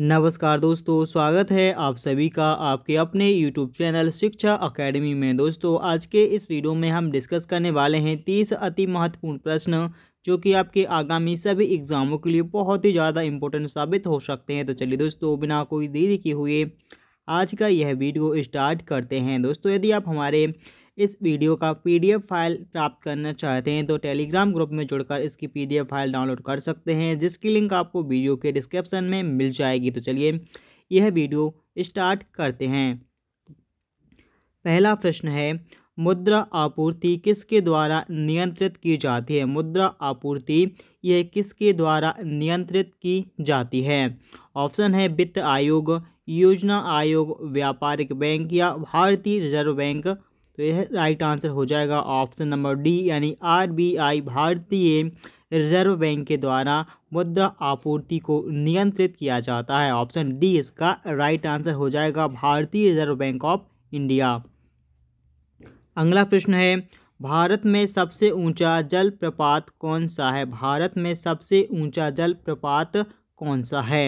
नमस्कार दोस्तों स्वागत है आप सभी का आपके अपने यूट्यूब चैनल शिक्षा अकेडमी में दोस्तों आज के इस वीडियो में हम डिस्कस करने वाले हैं तीस अति महत्वपूर्ण प्रश्न जो कि आपके आगामी सभी एग्जामों के लिए बहुत ही ज़्यादा इम्पोर्टेंट साबित हो सकते हैं तो चलिए दोस्तों बिना कोई देरी के हुए आज का यह वीडियो स्टार्ट करते हैं दोस्तों यदि आप हमारे इस वीडियो का पीडीएफ फाइल प्राप्त करना चाहते हैं तो टेलीग्राम ग्रुप में जुड़कर इसकी पीडीएफ फाइल डाउनलोड कर सकते हैं जिसकी लिंक आपको वीडियो के डिस्क्रिप्शन में मिल जाएगी तो चलिए यह वीडियो स्टार्ट करते हैं पहला प्रश्न है मुद्रा आपूर्ति किसके द्वारा नियंत्रित की जाती है मुद्रा आपूर्ति यह किसके द्वारा नियंत्रित की जाती है ऑप्शन है वित्त आयोग योजना आयोग व्यापारिक बैंक या भारतीय रिजर्व बैंक तो यह राइट आंसर हो जाएगा ऑप्शन नंबर डी यानी आरबीआई भारतीय रिजर्व बैंक के द्वारा मुद्रा आपूर्ति को नियंत्रित किया जाता है ऑप्शन डी इसका राइट आंसर हो जाएगा भारतीय रिजर्व बैंक ऑफ इंडिया अगला प्रश्न है भारत में सबसे ऊंचा जलप्रपात कौन सा है भारत में सबसे ऊंचा जलप्रपात कौन सा है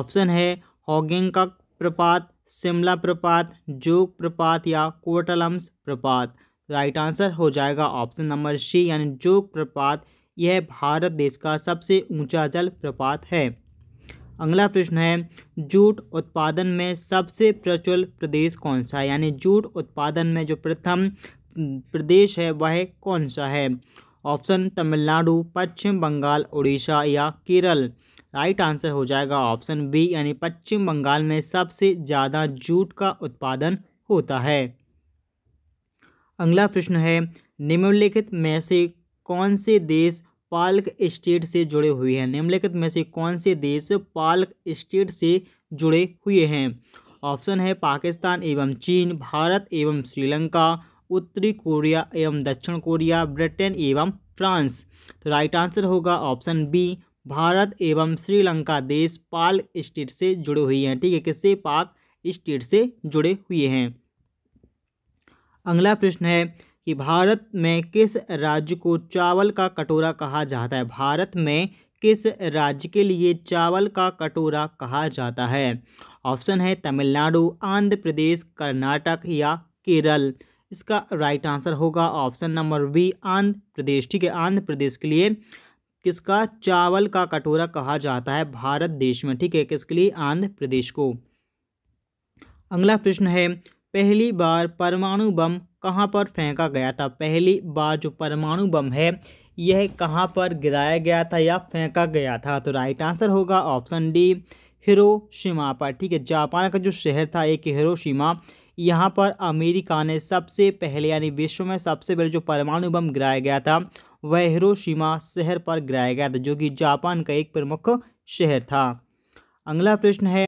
ऑप्शन है हॉगिंग का प्रपात शिमला प्रपात जोग प्रपात या कोटलम्स प्रपात राइट आंसर हो जाएगा ऑप्शन नंबर सी यानी जोग प्रपात यह भारत देश का सबसे ऊंचा जल प्रपात है अगला प्रश्न है जूट उत्पादन में सबसे प्रचुर प्रदेश कौन सा है यानी जूट उत्पादन में जो प्रथम प्रदेश है वह कौन सा है ऑप्शन तमिलनाडु पश्चिम बंगाल उड़ीसा या केरल राइट आंसर हो जाएगा ऑप्शन बी यानी पश्चिम बंगाल में सबसे ज़्यादा जूट का उत्पादन होता है अगला प्रश्न है निम्नलिखित में से कौन से देश पालक स्टेट से जुड़े हुए हैं निम्नलिखित में से कौन से देश पालक स्टेट से जुड़े हुए हैं ऑप्शन है पाकिस्तान एवं चीन भारत एवं श्रीलंका उत्तरी कोरिया एवं दक्षिण कोरिया ब्रिटेन एवं फ्रांस तो राइट आंसर होगा ऑप्शन बी भारत एवं श्रीलंका देश पाल स्टेट से जुड़े हुए हैं ठीक है किससे पाक स्टेट से जुड़े हुए हैं अगला प्रश्न है कि भारत में किस राज्य को चावल का कटोरा कहा जाता है भारत में किस राज्य के लिए चावल का कटोरा कहा जाता है ऑप्शन है तमिलनाडु आंध्र प्रदेश कर्नाटक या केरल इसका राइट आंसर होगा option number V Andhra Pradesh ठीक है आंध्र प्रदेश के लिए किसका चावल का कटोरा कहा जाता है भारत देश में ठीक है किसके लिए आंध्र प्रदेश को अगला प्रश्न है पहली बार परमाणु बम कहाँ पर फेंका गया था पहली बार जो परमाणु बम है यह कहाँ पर गिराया गया था या फेंका गया था तो राइट आंसर होगा ऑप्शन डी हिरोशिमा पर ठीक है जापान का जो शहर था एक हिरोशिमा यहाँ पर अमेरिका ने सबसे पहले यानी विश्व में सबसे पहले जो परमाणु बम गिराया गया था वहरोशिमा शहर पर गिराया गया था जो कि जापान का एक प्रमुख शहर था अगला प्रश्न है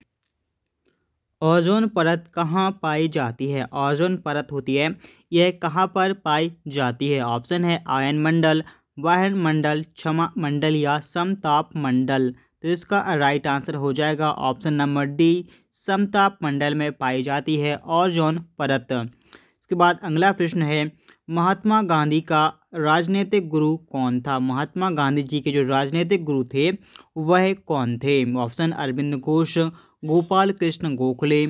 ओजोन परत कहाँ पाई जाती है ओजोन परत होती है यह कहाँ पर पाई जाती है ऑप्शन है आयन मंडल वाहन मंडल क्षमा मंडल या समताप मंडल तो इसका राइट आंसर हो जाएगा ऑप्शन नंबर डी समताप मंडल में पाई जाती है ओजोन परत उसके बाद अगला प्रश्न है महात्मा गांधी का राजनीतिक गुरु कौन था महात्मा गांधी जी के जो राजनीतिक गुरु थे वह कौन थे ऑप्शन अरविंद घोष गोपाल कृष्ण गोखले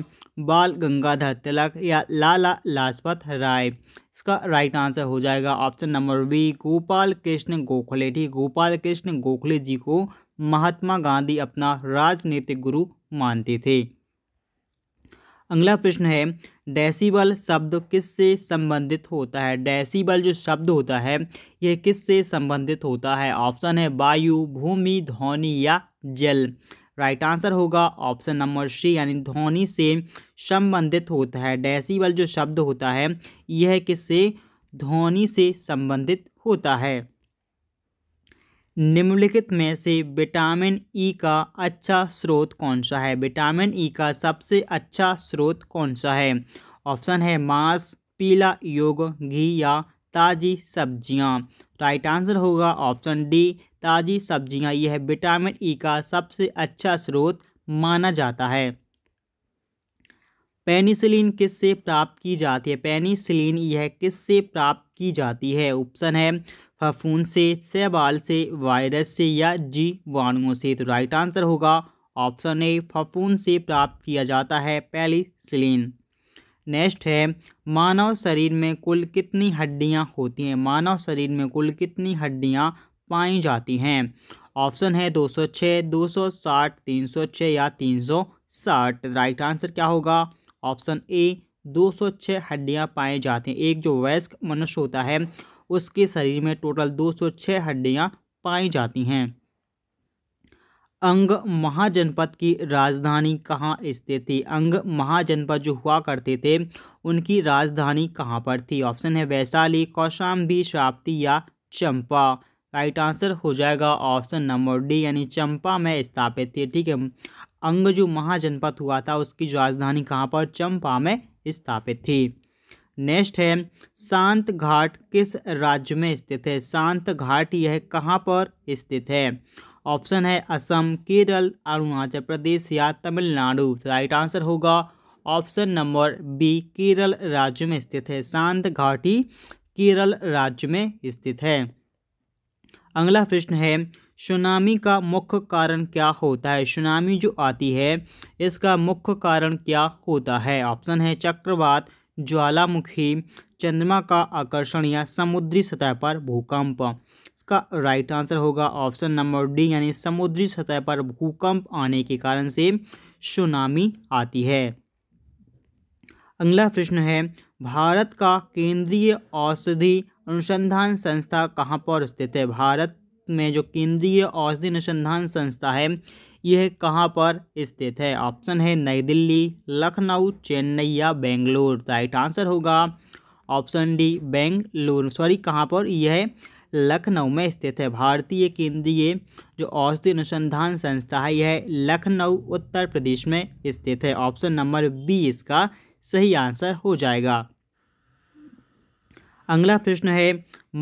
बाल गंगाधर तिलक या लाला लाजपत राय इसका राइट आंसर हो जाएगा option number B Gopal Krishna Gokhale ठीक गोपाल कृष्ण गोखले जी को महात्मा गांधी अपना राजनीतिक गुरु मानते थे अगला प्रश्न है डेसीबल शब्द किससे संबंधित होता है डेसीबल जो शब्द होता है यह किससे संबंधित होता है ऑप्शन है वायु भूमि ध्वनि या जल राइट आंसर होगा ऑप्शन नंबर सी यानी ध्वनि से संबंधित होता है डेसीबल जो शब्द होता है यह किससे ध्वनि से संबंधित होता है निम्नलिखित में से विटामिन ई e का अच्छा स्रोत कौन सा है विटामिन ई e का सबसे अच्छा स्रोत कौन सा है ऑप्शन है मांस पीला योग घी या ताज़ी सब्जियां राइट आंसर होगा ऑप्शन डी ताज़ी सब्जियां यह विटामिन ई e का सबसे अच्छा स्रोत माना जाता है पेनिसिलिन किससे प्राप्त की जाती है पेनिसिलिन यह किससे प्राप्त की जाती है ऑप्शन है फफून से शैवाल से वायरस से या जीवाणुओं से तो राइट आंसर होगा ऑप्शन ए फफून से प्राप्त किया जाता है सिलीन नेक्स्ट है मानव शरीर में कुल कितनी हड्डियाँ होती हैं मानव शरीर में कुल कितनी हड्डियाँ पाई जाती हैं ऑप्शन है 206, 260, 306 या 360 राइट आंसर क्या होगा ऑप्शन ए 206 हड्डियां पाई जाती हैं एक जो वयस्क मनुष्य होता है उसके शरीर में टोटल 206 हड्डियां पाई जाती हैं अंग महाजनपद की राजधानी कहाँ स्थित थी अंग महाजनपद जो हुआ करते थे उनकी राजधानी कहाँ पर थी ऑप्शन है वैशाली कौशाम्बी शाप्ती या चंपा राइट आंसर हो जाएगा ऑप्शन नंबर डी यानी चंपा में स्थापित थी ठीक है अंग जो महाजनपद हुआ था उसकी राजधानी कहाँ पर चंपा में स्थापित थी नेक्स्ट है शांत घाट किस राज्य में स्थित है शांत घाट यह कहाँ पर स्थित है ऑप्शन है असम केरल अरुणाचल प्रदेश या तमिलनाडु राइट आंसर होगा ऑप्शन नंबर बी केरल राज्य में स्थित है शांत घाटी केरल राज्य में स्थित है अगला प्रश्न है सुनामी का मुख्य कारण क्या होता है सुनामी जो आती है इसका मुख्य कारण क्या होता है ऑप्शन है चक्रवात ज्वालामुखी चंद्रमा का आकर्षण या समुद्री सतह पर भूकंप इसका राइट आंसर होगा ऑप्शन नंबर डी यानी समुद्री सतह पर भूकंप आने के कारण से सुनामी आती है अगला प्रश्न है भारत का केंद्रीय औषधि अनुसंधान संस्था कहाँ पर स्थित है भारत में जो केंद्रीय औषधि अनुसंधान संस्था है यह कहाँ पर स्थित है ऑप्शन है नई दिल्ली लखनऊ चेन्नई या बेंगलोर राइट आंसर होगा ऑप्शन डी बेंगलोर सॉरी कहाँ पर यह लखनऊ में स्थित है भारतीय केंद्रीय जो औषधि अनुसंधान संस्था है यह लखनऊ उत्तर प्रदेश में स्थित है ऑप्शन नंबर बी इसका सही आंसर हो जाएगा अगला प्रश्न है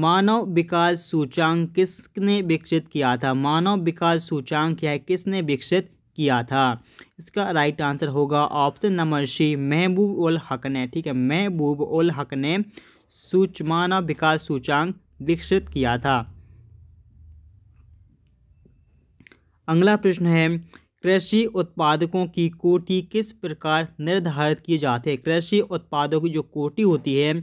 मानव विकास सूचांक किसने विकसित किया था मानव विकास सूचांक क्या है किसने विकसित किया था इसका राइट आंसर होगा option number C Mahbub ul हक ने ठीक है महबूब उल हक ने सूच मानव विकास सूचांक विकसित किया था अगला प्रश्न है कृषि उत्पादकों की कोटि किस प्रकार निर्धारित की जाती है कृषि उत्पादों की जो कोटि होती है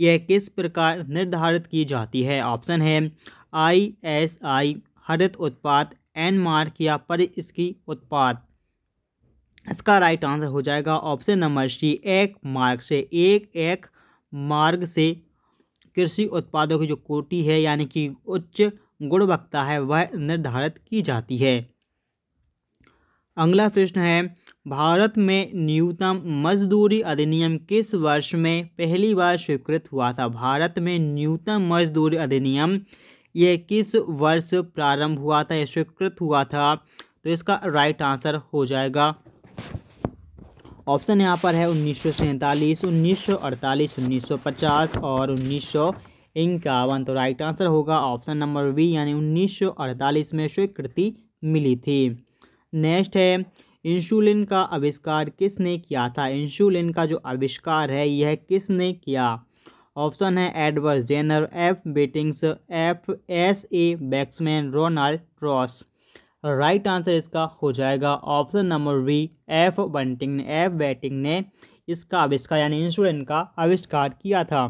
यह किस प्रकार निर्धारित की जाती है ऑप्शन है आई एस आई हरित उत्पाद एन मार्क या पर इसकी उत्पाद इसका राइट आंसर हो जाएगा ऑप्शन नंबर सी एक मार्ग से एक एक मार्ग से कृषि उत्पादों की जो कोटि है यानी कि उच्च गुणवत्ता है वह निर्धारित की जाती है अगला प्रश्न है भारत में न्यूनतम मजदूरी अधिनियम किस वर्ष में पहली बार स्वीकृत हुआ था भारत में न्यूनतम मजदूरी अधिनियम यह किस वर्ष प्रारंभ हुआ था यह स्वीकृत हुआ था तो इसका राइट आंसर हो जाएगा ऑप्शन यहाँ पर है उन्नीस सौ सैंतालीस उन्नीस सौ अड़तालीस उन्नीस सौ पचास और उन्नीस सौ इक्यावन तो राइट आंसर होगा ऑप्शन नंबर बी यानी उन्नीस सौ अड़तालीस में स्वीकृति मिली थी नेक्स्ट है इंसुलिन का आविष्कार किसने किया था इंसुलिन का जो आविष्कार है यह किसने किया ऑप्शन है Edward Jenner F Bantings F S A batsman Ronald Ross right answer इसका हो जाएगा option number B F Banting ने एफ बैटिंग ने इसका आविष्कार यानी इंसुलिन का आविष्कार किया था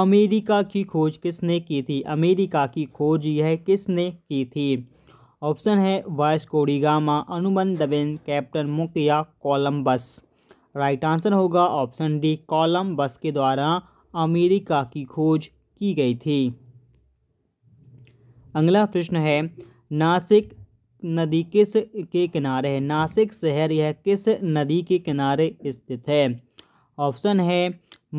अमेरिका की खोज किसने की थी अमेरिका की खोज यह किसने की थी ऑप्शन है वायस कोडिगामा अनुबंध दबेन कैप्टन मुक या कोलम्बस राइट आंसर होगा ऑप्शन डी कोलम्बस के द्वारा अमेरिका की खोज की गई थी अगला प्रश्न है नासिक नदी किस के किनारे है नासिक शहर यह किस नदी के किनारे स्थित है ऑप्शन है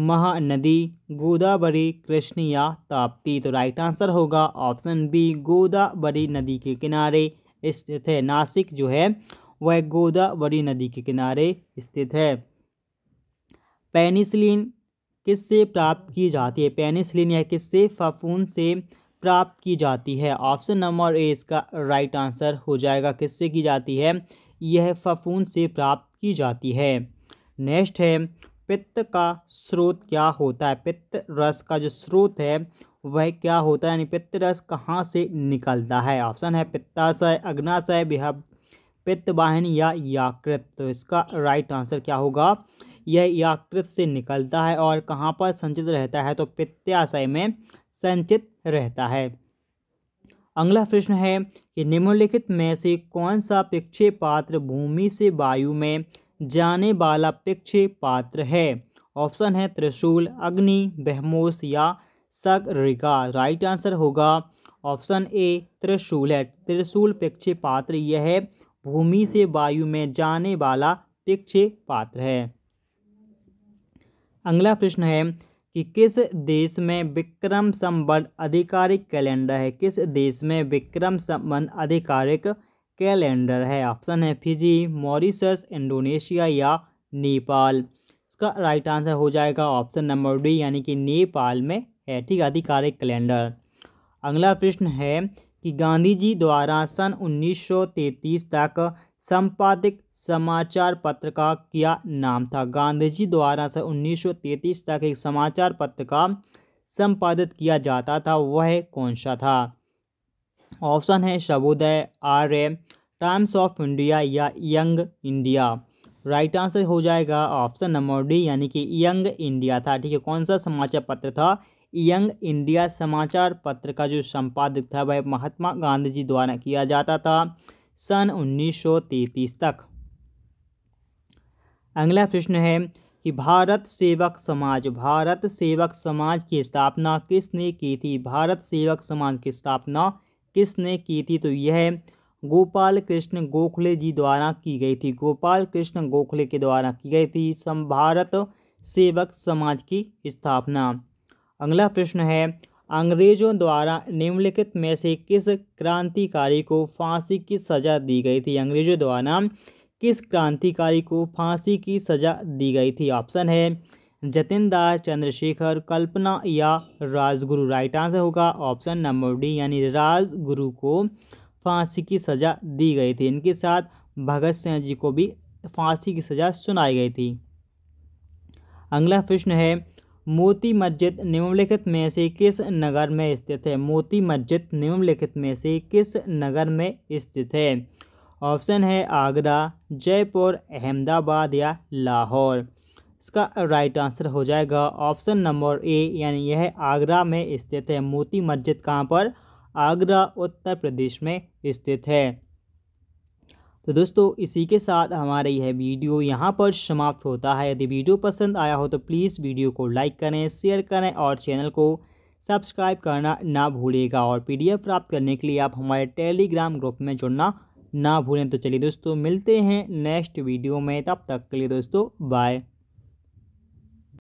महानदी गोदावरी कृष्ण या ताप्ती तो राइट आंसर होगा ऑप्शन बी गोदावरी नदी के किनारे स्थित है नासिक जो है वह गोदावरी नदी के किनारे स्थित है पेनिसिलिन किससे प्राप्त की जाती है पेनिसिलिन यह किससे फफून से प्राप्त की जाती है ऑप्शन नंबर ए इसका राइट आंसर हो जाएगा किससे की जाती है यह फफून से प्राप्त की जाती है नेक्स्ट है पित्त का स्रोत क्या होता है पित्त रस का जो स्रोत है वह क्या होता है यानी पित्त रस कहाँ से निकलता है ऑप्शन है पित्ताशय अग्नाशय बिहब पित्त वाहिनी या याकृत तो इसका राइट आंसर क्या होगा यह याकृत से निकलता है और कहाँ पर संचित रहता है तो पित्ताशय में संचित रहता है अगला प्रश्न है कि निम्नलिखित में से कौन सा पिक्षे पात्र भूमि से वायु में जाने वाला पिक्ष पात्र है ऑप्शन है त्रिशूल अग्नि बहमोस या सगरिका राइट आंसर होगा ऑप्शन ए त्रिशूल है त्रिशूल पिक्ष पात्र यह भूमि से वायु में जाने वाला पक्ष पात्र है अगला प्रश्न है कि किस देश में विक्रम संबंध आधिकारिक कैलेंडर है किस देश में विक्रम संबंध आधिकारिक कैलेंडर है ऑप्शन है फिजी मॉरिशस इंडोनेशिया या नेपाल इसका राइट आंसर हो जाएगा ऑप्शन नंबर डी यानी कि नेपाल में है ठीक आधिकारिक कैलेंडर अगला प्रश्न है कि गांधी जी द्वारा सन 1933 तक संपादित समाचार पत्र का क्या नाम था गांधी जी द्वारा सन 1933 तक एक समाचार पत्र का संपादित किया जाता था वह कौन सा था ऑप्शन है or Arya Times of India या यंग इंडिया राइट आंसर हो जाएगा ऑप्शन नंबर डी यानी कि यंग इंडिया था ठीक है कौन सा समाचार पत्र था यंग इंडिया समाचार पत्र का जो संपादक था वह महात्मा गांधी जी द्वारा किया जाता था सन 1933 तक अगला प्रश्न है कि भारत सेवक समाज भारत सेवक समाज की स्थापना किसने की थी भारत सेवक समाज की स्थापना किसने की थी तो यह गोपाल कृष्ण गोखले जी द्वारा की गई थी गोपाल कृष्ण गोखले के द्वारा की गई थी संभारत सेवक समाज की स्थापना अगला प्रश्न है अंग्रेजों द्वारा निम्नलिखित में से किस क्रांतिकारी को फांसी की सज़ा दी गई थी अंग्रेजों द्वारा किस क्रांतिकारी को फांसी की सज़ा दी गई थी ऑप्शन है जतिन दास चंद्रशेखर कल्पना या राजगुरु राइट आंसर होगा ऑप्शन नंबर डी यानी राजगुरु को फांसी की सज़ा दी गई थी इनके साथ भगत सिंह जी को भी फांसी की सज़ा सुनाई गई थी अगला प्रश्न है मोती मस्जिद निम्नलिखित में से किस नगर में स्थित है मोती मस्जिद निम्नलिखित में से किस नगर में स्थित है ऑप्शन है आगरा जयपुर अहमदाबाद या लाहौर इसका राइट आंसर हो जाएगा ऑप्शन नंबर ए यानी यह आगरा में स्थित है मोती मस्जिद कहाँ पर आगरा उत्तर प्रदेश में स्थित है तो दोस्तों इसी के साथ हमारा यह वीडियो यहाँ पर समाप्त होता है यदि वीडियो पसंद आया हो तो प्लीज़ वीडियो को लाइक करें शेयर करें और चैनल को सब्सक्राइब करना ना भूलिएगा और पीडीएफ प्राप्त करने के लिए आप हमारे टेलीग्राम ग्रुप में जुड़ना ना भूलें तो चलिए दोस्तों मिलते हैं नेक्स्ट वीडियो में तब तक के लिए दोस्तों बाय